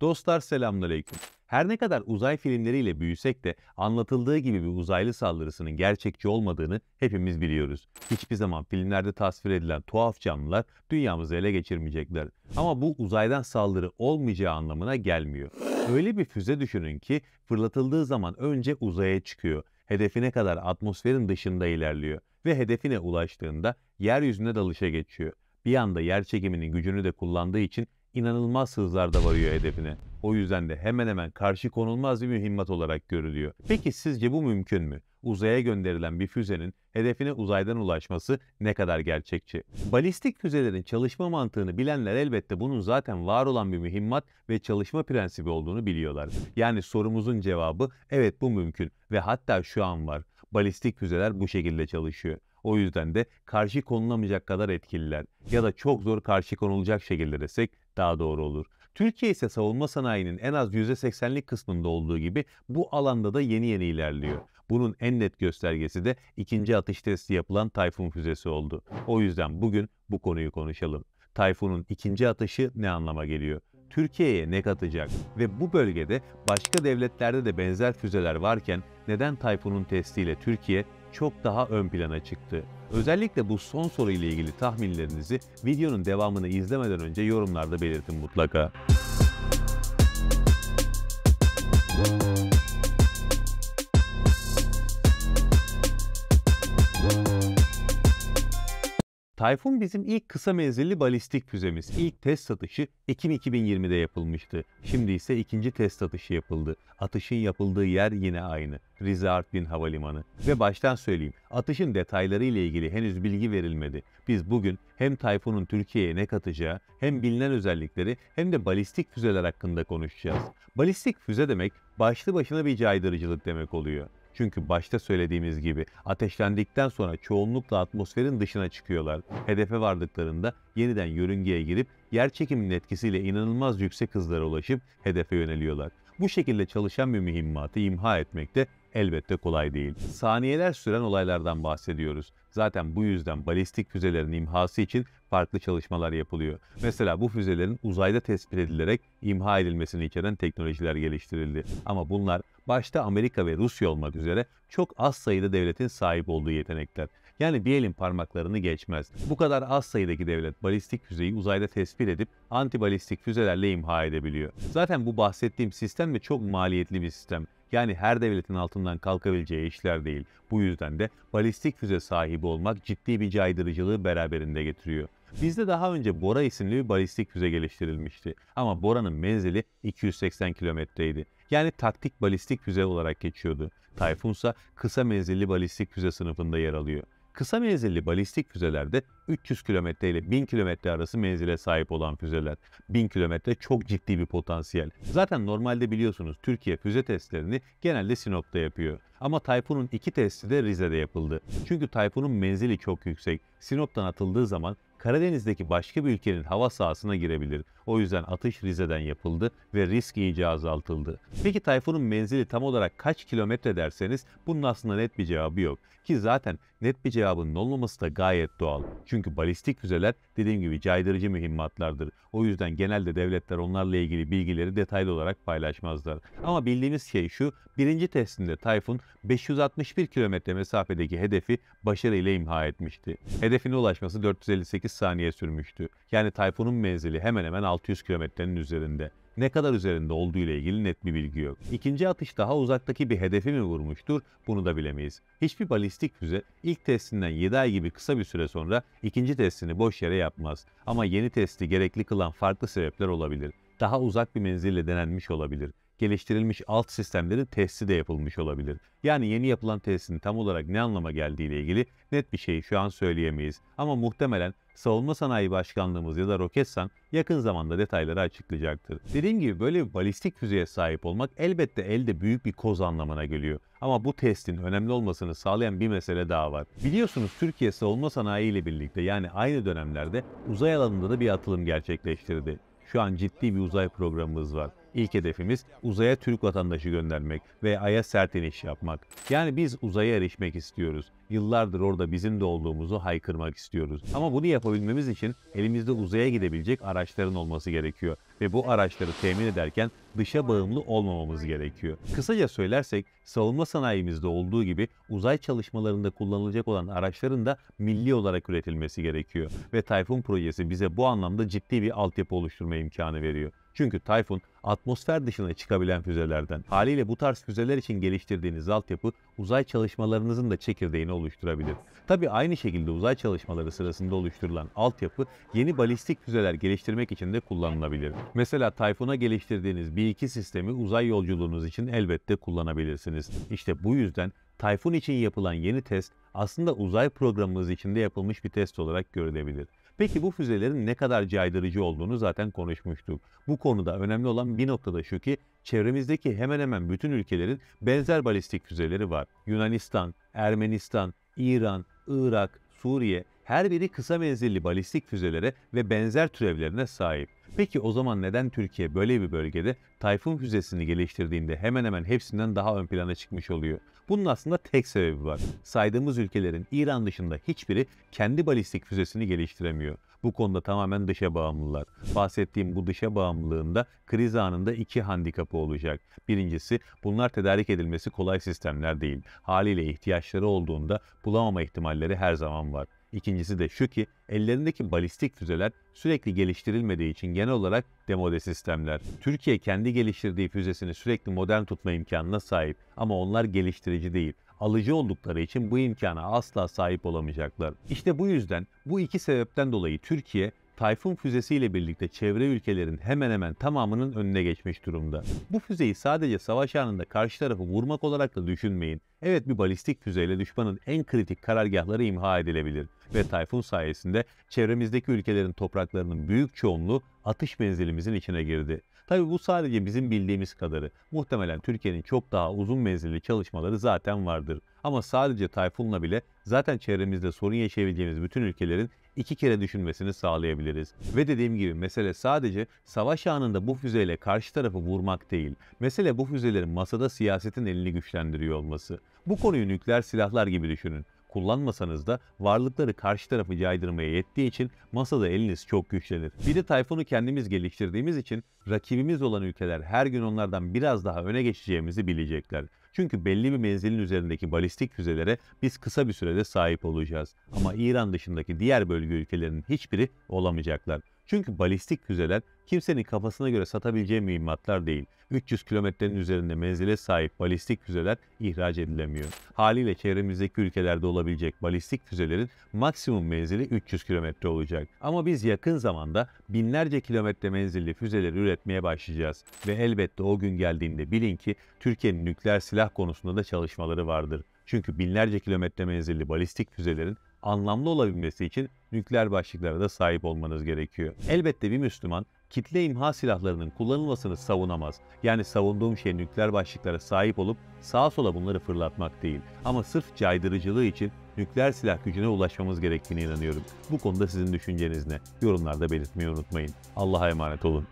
Dostlar selamünaleyküm. Her ne kadar uzay filmleriyle büyüsek de anlatıldığı gibi bir uzaylı saldırısının gerçekçi olmadığını hepimiz biliyoruz. Hiçbir zaman filmlerde tasvir edilen tuhaf canlılar dünyamızı ele geçirmeyecekler. Ama bu uzaydan saldırı olmayacağı anlamına gelmiyor. Öyle bir füze düşünün ki fırlatıldığı zaman önce uzaya çıkıyor. Hedefine kadar atmosferin dışında ilerliyor ve hedefine ulaştığında yeryüzüne dalışa geçiyor. Bir anda yer çekiminin gücünü de kullandığı için inanılmaz hızlarda varıyor hedefine. O yüzden de hemen hemen karşı konulmaz bir mühimmat olarak görülüyor. Peki sizce bu mümkün mü? Uzaya gönderilen bir füzenin hedefine uzaydan ulaşması ne kadar gerçekçi? Balistik füzelerin çalışma mantığını bilenler elbette bunun zaten var olan bir mühimmat ve çalışma prensibi olduğunu biliyorlar. Yani sorumuzun cevabı evet bu mümkün ve hatta şu an var. Balistik füzeler bu şekilde çalışıyor. O yüzden de karşı konulamayacak kadar etkililer ya da çok zor karşı konulacak şekilde desek daha doğru olur. Türkiye ise savunma sanayinin en az %80'lik kısmında olduğu gibi bu alanda da yeni yeni ilerliyor. Bunun en net göstergesi de ikinci atış testi yapılan Tayfun füzesi oldu. O yüzden bugün bu konuyu konuşalım. Tayfun'un ikinci atışı ne anlama geliyor? Türkiye'ye ne katacak ve bu bölgede başka devletlerde de benzer füzeler varken neden Tayfun'un testiyle Türkiye çok daha ön plana çıktı. Özellikle bu son soru ile ilgili tahminlerinizi videonun devamını izlemeden önce yorumlarda belirtin mutlaka. Tayfun bizim ilk kısa menzilli balistik füzemiz. İlk test atışı Ekim 2020'de yapılmıştı. Şimdi ise ikinci test atışı yapıldı. Atışın yapıldığı yer yine aynı. Rize Artvin Havalimanı. Ve baştan söyleyeyim, atışın detayları ile ilgili henüz bilgi verilmedi. Biz bugün hem Tayfun'un Türkiye'ye ne katacağı, hem bilinen özellikleri, hem de balistik füzeler hakkında konuşacağız. Balistik füze demek başlı başına bir caydırıcılık demek oluyor. Çünkü başta söylediğimiz gibi ateşlendikten sonra çoğunlukla atmosferin dışına çıkıyorlar. Hedefe vardıklarında yeniden yörüngeye girip yer çekiminin etkisiyle inanılmaz yüksek hızlara ulaşıp hedefe yöneliyorlar. Bu şekilde çalışan bir mühimmatı imha etmek de elbette kolay değil. Saniyeler süren olaylardan bahsediyoruz. Zaten bu yüzden balistik füzelerin imhası için farklı çalışmalar yapılıyor. Mesela bu füzelerin uzayda tespit edilerek imha edilmesini içeren teknolojiler geliştirildi. Ama bunlar başta Amerika ve Rusya olmak üzere çok az sayıda devletin sahip olduğu yetenekler. Yani bir elin parmaklarını geçmez. Bu kadar az sayıdaki devlet balistik füzeyi uzayda tespit edip antibalistik füzelerle imha edebiliyor. Zaten bu bahsettiğim sistem de çok maliyetli bir sistem. Yani her devletin altından kalkabileceği işler değil. Bu yüzden de balistik füze sahibi olmak ciddi bir caydırıcılığı beraberinde getiriyor. Bizde daha önce Bora isimli bir balistik füze geliştirilmişti. Ama Bora'nın menzili 280 kilometreydi. Yani taktik balistik füze olarak geçiyordu. Tayfun ise kısa menzilli balistik füze sınıfında yer alıyor kısa menzilli balistik füzelerde 300 km ile 1000 km arası menzile sahip olan füzeler. 1000 km çok ciddi bir potansiyel. Zaten normalde biliyorsunuz Türkiye füze testlerini genelde Sinop'ta yapıyor. Ama Tayfun'un iki testi de Rize'de yapıldı. Çünkü Tayfun'un menzili çok yüksek. Sinop'tan atıldığı zaman Karadeniz'deki başka bir ülkenin hava sahasına girebilir. O yüzden atış Rize'den yapıldı ve risk iyice azaltıldı. Peki Tayfun'un menzili tam olarak kaç kilometre derseniz bunun aslında net bir cevabı yok. Ki zaten net bir cevabının olmaması da gayet doğal. Çünkü balistik füzeler dediğim gibi caydırıcı mühimmatlardır. O yüzden genelde devletler onlarla ilgili bilgileri detaylı olarak paylaşmazlar. Ama bildiğimiz şey şu, birinci testinde Tayfun 561 kilometre mesafedeki hedefi başarıyla imha etmişti. Hedefine ulaşması 458 8 saniye sürmüştü. Yani Tayfun'un menzili hemen hemen 600 kilometrenin üzerinde. Ne kadar üzerinde olduğu ile ilgili net bir bilgi yok. İkinci atış daha uzaktaki bir hedefi mi vurmuştur bunu da bilemeyiz. Hiçbir balistik füze ilk testinden 7 ay gibi kısa bir süre sonra ikinci testini boş yere yapmaz. Ama yeni testi gerekli kılan farklı sebepler olabilir. Daha uzak bir menzille denenmiş olabilir geliştirilmiş alt sistemlerin testi de yapılmış olabilir. Yani yeni yapılan testin tam olarak ne anlama geldiği ile ilgili net bir şey şu an söyleyemeyiz. Ama muhtemelen Savunma Sanayi Başkanlığımız ya da Roketsan yakın zamanda detayları açıklayacaktır. Dediğim gibi böyle bir balistik füzeye sahip olmak elbette elde büyük bir koz anlamına geliyor. Ama bu testin önemli olmasını sağlayan bir mesele daha var. Biliyorsunuz Türkiye savunma sanayi ile birlikte yani aynı dönemlerde uzay alanında da bir atılım gerçekleştirdi. Şu an ciddi bir uzay programımız var. İlk hedefimiz uzaya Türk vatandaşı göndermek ve Ay'a sert iniş yapmak. Yani biz uzaya erişmek istiyoruz. Yıllardır orada bizim de olduğumuzu haykırmak istiyoruz. Ama bunu yapabilmemiz için elimizde uzaya gidebilecek araçların olması gerekiyor ve bu araçları temin ederken dışa bağımlı olmamamız gerekiyor. Kısaca söylersek savunma sanayimizde olduğu gibi uzay çalışmalarında kullanılacak olan araçların da milli olarak üretilmesi gerekiyor ve Tayfun projesi bize bu anlamda ciddi bir altyapı oluşturma imkanı veriyor. Çünkü Tayfun atmosfer dışına çıkabilen füzelerden. Haliyle bu tarz füzeler için geliştirdiğiniz altyapı uzay çalışmalarınızın da çekirdeğini oluşturabilir. Tabi aynı şekilde uzay çalışmaları sırasında oluşturulan altyapı yeni balistik füzeler geliştirmek için de kullanılabilir. Mesela Tayfun'a geliştirdiğiniz bir iki sistemi uzay yolculuğunuz için elbette kullanabilirsiniz. İşte bu yüzden Tayfun için yapılan yeni test aslında uzay programımız içinde yapılmış bir test olarak görülebilir. Peki bu füzelerin ne kadar caydırıcı olduğunu zaten konuşmuştuk. Bu konuda önemli olan bir nokta da şu ki çevremizdeki hemen hemen bütün ülkelerin benzer balistik füzeleri var. Yunanistan, Ermenistan, İran, Irak, Suriye her biri kısa menzilli balistik füzelere ve benzer türevlerine sahip. Peki o zaman neden Türkiye böyle bir bölgede Tayfun füzesini geliştirdiğinde hemen hemen hepsinden daha ön plana çıkmış oluyor? Bunun aslında tek sebebi var. Saydığımız ülkelerin İran dışında hiçbiri kendi balistik füzesini geliştiremiyor. Bu konuda tamamen dışa bağımlılar. Bahsettiğim bu dışa bağımlılığında kriz anında iki handikapı olacak. Birincisi bunlar tedarik edilmesi kolay sistemler değil. Haliyle ihtiyaçları olduğunda bulamama ihtimalleri her zaman var. İkincisi de şu ki ellerindeki balistik füzeler sürekli geliştirilmediği için genel olarak demode sistemler. Türkiye kendi geliştirdiği füzesini sürekli modern tutma imkanına sahip ama onlar geliştirici değil alıcı oldukları için bu imkana asla sahip olamayacaklar. İşte bu yüzden bu iki sebepten dolayı Türkiye Tayfun füzesiyle birlikte çevre ülkelerin hemen hemen tamamının önüne geçmiş durumda. Bu füzeyi sadece savaş anında karşı tarafı vurmak olarak da düşünmeyin. Evet bir balistik füzeyle düşmanın en kritik karargahları imha edilebilir ve Tayfun sayesinde çevremizdeki ülkelerin topraklarının büyük çoğunluğu atış menzilimizin içine girdi. Tabi bu sadece bizim bildiğimiz kadarı. Muhtemelen Türkiye'nin çok daha uzun menzilli çalışmaları zaten vardır. Ama sadece Tayfun'la bile zaten çevremizde sorun yaşayabileceğimiz bütün ülkelerin iki kere düşünmesini sağlayabiliriz. Ve dediğim gibi mesele sadece savaş anında bu füzeyle karşı tarafı vurmak değil. Mesele bu füzelerin masada siyasetin elini güçlendiriyor olması. Bu konuyu nükleer silahlar gibi düşünün kullanmasanız da varlıkları karşı tarafı caydırmaya yettiği için masada eliniz çok güçlenir. Bir de Tayfun'u kendimiz geliştirdiğimiz için rakibimiz olan ülkeler her gün onlardan biraz daha öne geçeceğimizi bilecekler. Çünkü belli bir menzilin üzerindeki balistik füzelere biz kısa bir sürede sahip olacağız. Ama İran dışındaki diğer bölge ülkelerinin hiçbiri olamayacaklar. Çünkü balistik füzeler kimsenin kafasına göre satabileceği mühimmatlar değil. 300 kilometrenin üzerinde menzile sahip balistik füzeler ihraç edilemiyor. Haliyle çevremizdeki ülkelerde olabilecek balistik füzelerin maksimum menzili 300 kilometre olacak. Ama biz yakın zamanda binlerce kilometre menzilli füzeleri üretmeye başlayacağız. Ve elbette o gün geldiğinde bilin ki Türkiye'nin nükleer silah konusunda da çalışmaları vardır. Çünkü binlerce kilometre menzilli balistik füzelerin anlamlı olabilmesi için nükleer başlıklara da sahip olmanız gerekiyor. Elbette bir Müslüman kitle imha silahlarının kullanılmasını savunamaz. Yani savunduğum şey nükleer başlıklara sahip olup sağa sola bunları fırlatmak değil. Ama sırf caydırıcılığı için nükleer silah gücüne ulaşmamız gerektiğine inanıyorum. Bu konuda sizin düşünceniz ne? Yorumlarda belirtmeyi unutmayın. Allah'a emanet olun.